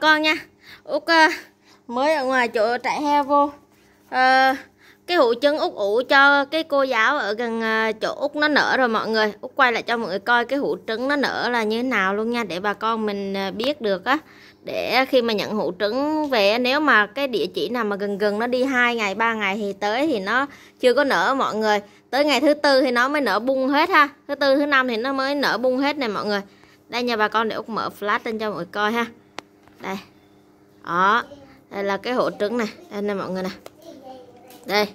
con nha út uh, mới ở ngoài chỗ trại heo vô uh, cái hũ trứng út ủ cho cái cô giáo ở gần uh, chỗ út nó nở rồi mọi người út quay lại cho mọi người coi cái hũ trứng nó nở là như thế nào luôn nha để bà con mình biết được á để khi mà nhận hũ trứng về nếu mà cái địa chỉ nào mà gần gần nó đi hai ngày ba ngày thì tới thì nó chưa có nở mọi người tới ngày thứ tư thì nó mới nở bung hết ha thứ tư thứ năm thì nó mới nở bung hết này mọi người đây nha bà con để út mở flash lên cho mọi người coi ha đây đó đây là cái hũ trứng này đây nè mọi người nè đây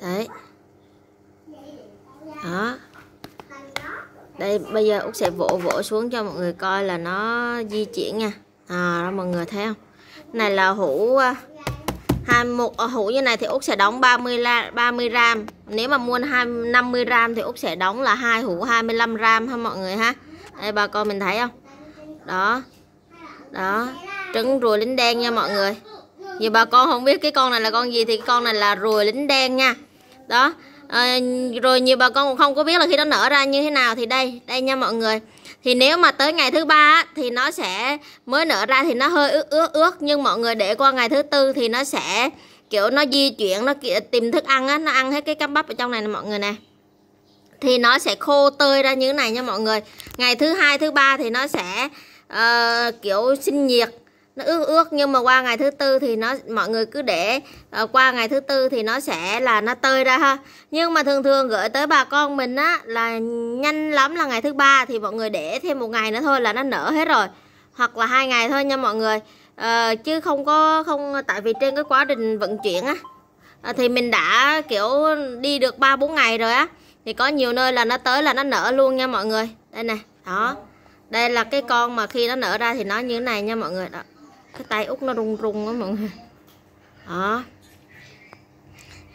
đấy đó đây bây giờ út sẽ vỗ vỗ xuống cho mọi người coi là nó di chuyển nha à đó mọi người thấy không này là hũ à, hai một à, hũ như này thì út sẽ đóng 30 la, 30 gram nếu mà mua 2 50 gram thì út sẽ đóng là hai hũ 25 gram ha mọi người ha đây bà con mình thấy không đó đó trứng rùa lính đen nha mọi người nhiều bà con không biết cái con này là con gì thì con này là rùa lính đen nha đó à, rồi nhiều bà con cũng không có biết là khi nó nở ra như thế nào thì đây đây nha mọi người thì nếu mà tới ngày thứ ba thì nó sẽ mới nở ra thì nó hơi ướt ướt ướt nhưng mọi người để qua ngày thứ tư thì nó sẽ kiểu nó di chuyển nó tìm thức ăn á nó ăn hết cái cắp bắp ở trong này nè mọi người nè thì nó sẽ khô tươi ra như thế này nha mọi người ngày thứ hai thứ ba thì nó sẽ uh, kiểu sinh nhiệt nó ướt ướt nhưng mà qua ngày thứ tư thì nó mọi người cứ để uh, qua ngày thứ tư thì nó sẽ là nó tơi ra ha nhưng mà thường thường gửi tới bà con mình á là nhanh lắm là ngày thứ ba thì mọi người để thêm một ngày nữa thôi là nó nở hết rồi hoặc là hai ngày thôi nha mọi người à, chứ không có không tại vì trên cái quá trình vận chuyển á thì mình đã kiểu đi được ba bốn ngày rồi á thì có nhiều nơi là nó tới là nó nở luôn nha mọi người đây nè đó đây là cái con mà khi nó nở ra thì nó như thế này nha mọi người đó cái tay út nó rung rung đó mọi người đó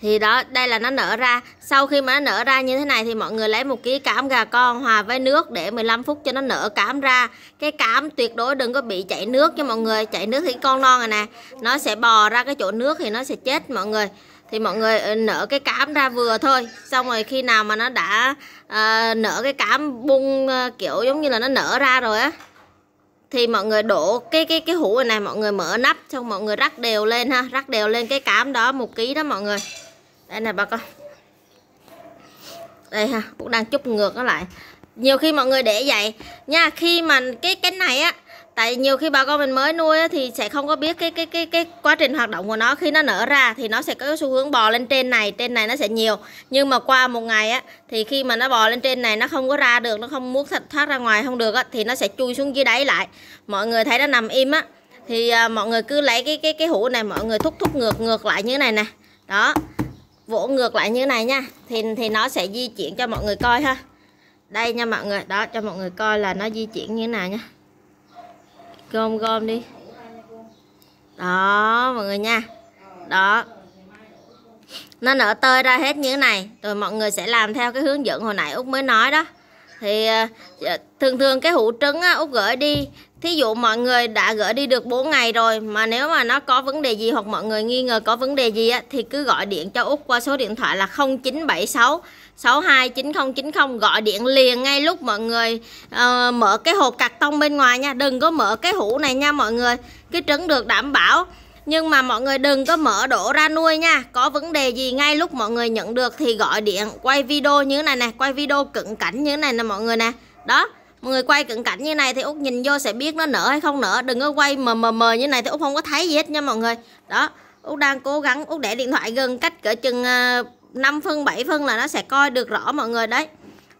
thì đó đây là nó nở ra sau khi mà nó nở ra như thế này thì mọi người lấy một ký cám gà con hòa với nước để 15 phút cho nó nở cám ra cái cám tuyệt đối đừng có bị chảy nước cho mọi người chảy nước thì con non này nè nó sẽ bò ra cái chỗ nước thì nó sẽ chết mọi người thì mọi người ờ, nở cái cám ra vừa thôi xong rồi khi nào mà nó đã à, nở cái cám bung à, kiểu giống như là nó nở ra rồi á thì mọi người đổ cái cái cái hũ này này mọi người mở nắp xong mọi người rắc đều lên ha rắc đều lên cái cám đó một ký đó mọi người đây này bà con đây ha cũng đang chút ngược nó lại nhiều khi mọi người để vậy nha khi mà cái cái này á tại nhiều khi bà con mình mới nuôi thì sẽ không có biết cái cái cái cái quá trình hoạt động của nó khi nó nở ra thì nó sẽ có xu hướng bò lên trên này trên này nó sẽ nhiều nhưng mà qua một ngày á thì khi mà nó bò lên trên này nó không có ra được nó không muốn thoát ra ngoài không được á thì nó sẽ chui xuống dưới đáy lại mọi người thấy nó nằm im á thì à, mọi người cứ lấy cái cái cái hũ này mọi người thúc thúc ngược ngược lại như này nè đó vỗ ngược lại như này nha thì thì nó sẽ di chuyển cho mọi người coi ha đây nha mọi người đó cho mọi người coi là nó di chuyển như thế nào nha gom gom đi đó mọi người nha đó nó nở tơi ra hết như thế này rồi mọi người sẽ làm theo cái hướng dẫn hồi nãy út mới nói đó thì ờ, thường thường cái hũ trứng á, út gửi đi Thí dụ mọi người đã gửi đi được 4 ngày rồi mà nếu mà nó có vấn đề gì hoặc mọi người nghi ngờ có vấn đề gì á, thì cứ gọi điện cho Út qua số điện thoại là 0976 629090 gọi điện liền ngay lúc mọi người uh, mở cái hộp cạc tông bên ngoài nha, đừng có mở cái hũ này nha mọi người. Cái trứng được đảm bảo nhưng mà mọi người đừng có mở đổ ra nuôi nha Có vấn đề gì ngay lúc mọi người nhận được Thì gọi điện quay video như thế này nè Quay video cận cảnh như thế này nè mọi người nè Đó mọi người quay cận cảnh như này thì út nhìn vô sẽ biết nó nở hay không nở đừng có quay mờ mờ mờ như này thì út không có thấy gì hết nha mọi người đó út đang cố gắng út để điện thoại gần cách cỡ chừng 5 à, phân 7 phân là nó sẽ coi được rõ mọi người đấy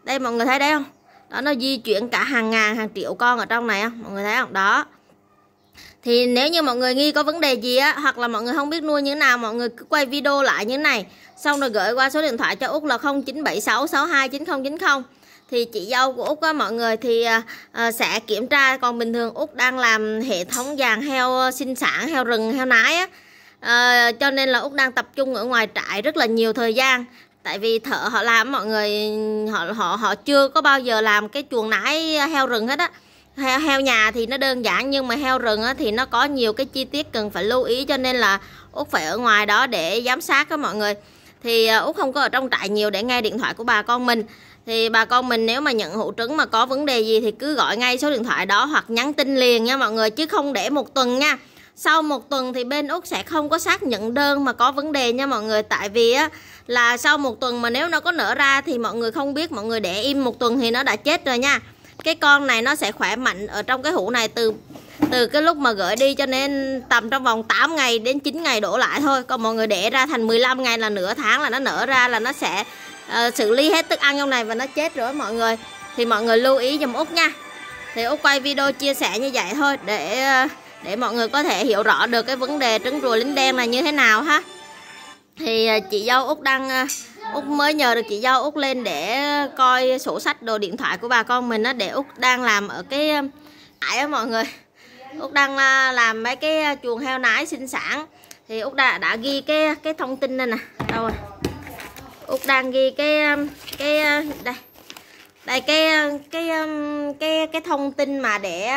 đây mọi người thấy đấy không đó nó di chuyển cả hàng ngàn hàng triệu con ở trong này không mọi người thấy không đó thì nếu như mọi người nghi có vấn đề gì á hoặc là mọi người không biết nuôi như thế nào mọi người cứ quay video lại như thế này xong rồi gửi qua số điện thoại cho út là 0976629090 thì chị dâu của út á mọi người thì uh, sẽ kiểm tra còn bình thường út đang làm hệ thống dàn heo ờ, sinh sản heo rừng heo nái á à, cho nên là út đang tập trung ở ngoài trại rất là nhiều thời gian tại vì thợ họ làm mọi người họ họ họ chưa có bao giờ làm cái chuồng nái ờ, heo rừng hết á heo, heo nhà thì nó đơn giản nhưng mà heo rừng á, thì nó có nhiều cái chi tiết cần phải lưu ý cho nên là út phải ở ngoài đó để giám sát các mọi người thì à, Út không có ở trong trại nhiều để nghe điện thoại của bà con mình thì bà con mình nếu mà nhận hũ trứng mà có vấn đề gì thì cứ gọi ngay số điện thoại đó hoặc nhắn tin liền nha mọi người chứ không để một tuần nha sau một tuần thì bên út sẽ không có xác nhận đơn mà có vấn đề nha mọi người tại vì á là sau một tuần mà nếu nó có nở ra thì mọi người không biết mọi người để im một tuần thì nó đã chết rồi nha cái con này nó sẽ khỏe mạnh ở trong cái hũ này từ từ cái lúc mà gửi đi cho nên tầm trong vòng 8 ngày đến 9 ngày đổ lại thôi còn mọi người để ra thành 15 ngày là nửa tháng là nó nở ra là nó sẽ uh, xử lý hết thức ăn trong này và nó chết rồi mọi người thì mọi người lưu ý dùm út nha thì út quay video chia sẻ như vậy thôi để uh, để mọi người có thể hiểu rõ được cái vấn đề trứng rùa lính đen là như thế nào ha thì ờ, chị dâu út đang ờ, út mới nhờ được chị dâu út lên để coi sổ sách đồ điện thoại của bà con mình á để út đang làm ở cái ải đó mọi người Út đang à, làm mấy cái à, chuồng heo nái sinh sản thì Út đã đã ghi cái cái thông tin đây nè đâu rồi Út đang ghi cái à, cái đây đây cái cái cái cái thông tin mà để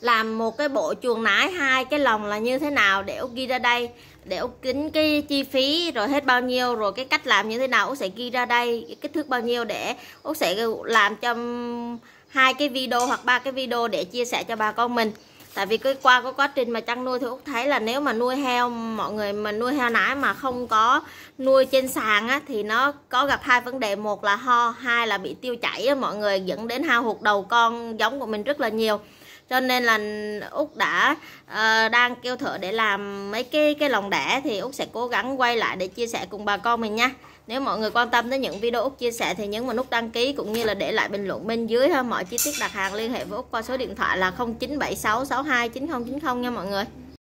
làm một cái bộ chuồng nái hai cái lồng là như thế nào để Út ghi ra đây để Út tính cái chi phí rồi hết bao nhiêu rồi cái cách làm như thế nào Út sẽ ghi ra đây cái kích thước bao nhiêu để Út sẽ làm cho hai cái video hoặc ba cái video để chia sẻ cho bà con mình tại vì cái qua có quá trình mà chăn nuôi thì út thấy là nếu mà nuôi heo mọi người mà nuôi heo nái mà không có nuôi trên sàn á thì nó có gặp hai vấn đề một là ho hai là bị tiêu chảy á, mọi người dẫn đến hao hụt đầu con giống của mình rất là nhiều cho nên là út đã uh, đang kêu thợ để làm mấy cái cái lồng đẻ thì út sẽ cố gắng quay lại để chia sẻ cùng bà con mình nha nếu mọi người quan tâm tới những video út chia sẻ thì nhấn vào nút đăng ký cũng như là để lại bình luận bên dưới ha. Mọi chi tiết đặt hàng liên hệ với út qua số điện thoại là 0976629090 nha mọi người.